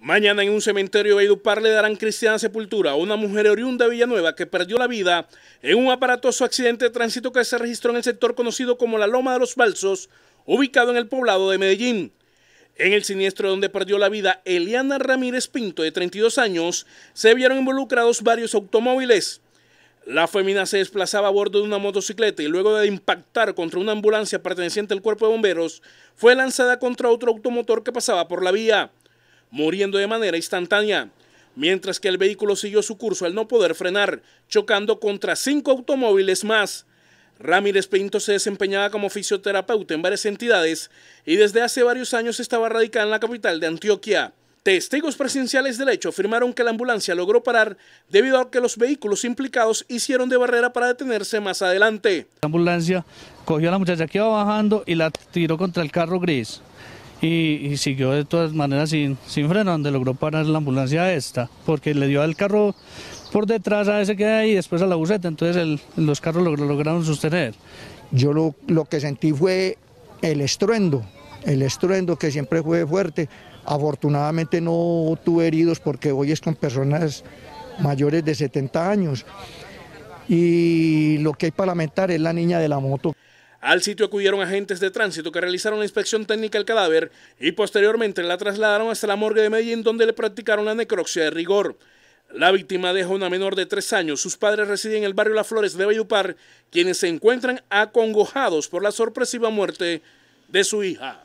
Mañana en un cementerio de le darán cristiana sepultura a una mujer oriunda de Villanueva que perdió la vida en un aparatoso accidente de tránsito que se registró en el sector conocido como la Loma de los Balsos, ubicado en el poblado de Medellín. En el siniestro donde perdió la vida Eliana Ramírez Pinto, de 32 años, se vieron involucrados varios automóviles. La fémina se desplazaba a bordo de una motocicleta y luego de impactar contra una ambulancia perteneciente al cuerpo de bomberos, fue lanzada contra otro automotor que pasaba por la vía muriendo de manera instantánea, mientras que el vehículo siguió su curso al no poder frenar, chocando contra cinco automóviles más. Ramírez Pinto se desempeñaba como fisioterapeuta en varias entidades y desde hace varios años estaba radicada en la capital de Antioquia. Testigos presenciales del hecho afirmaron que la ambulancia logró parar debido a que los vehículos implicados hicieron de barrera para detenerse más adelante. La ambulancia cogió a la muchacha que iba bajando y la tiró contra el carro gris y, siguió de todas maneras sin, sin freno, donde logró parar la ambulancia esta, porque le dio al carro por detrás a ese que hay y después a la buseta, entonces los carros lo, lograron sostener. Yo lo, lo que sentí fue el estruendo, el estruendo que siempre fue fuerte. Afortunadamente no tuve heridos porque hoy es con personas mayores de 70 años. Y lo que hay para lamentar es la niña de la moto. Al sitio acudieron agentes de tránsito que realizaron la inspección técnica del cadáver y posteriormente la trasladaron hasta la morgue de Medellín donde le practicaron la necropsia de rigor. La víctima deja una menor de tres años. Sus padres residen en el barrio Las Flores de Bayupar, quienes se encuentran acongojados por la sorpresiva muerte de su hija.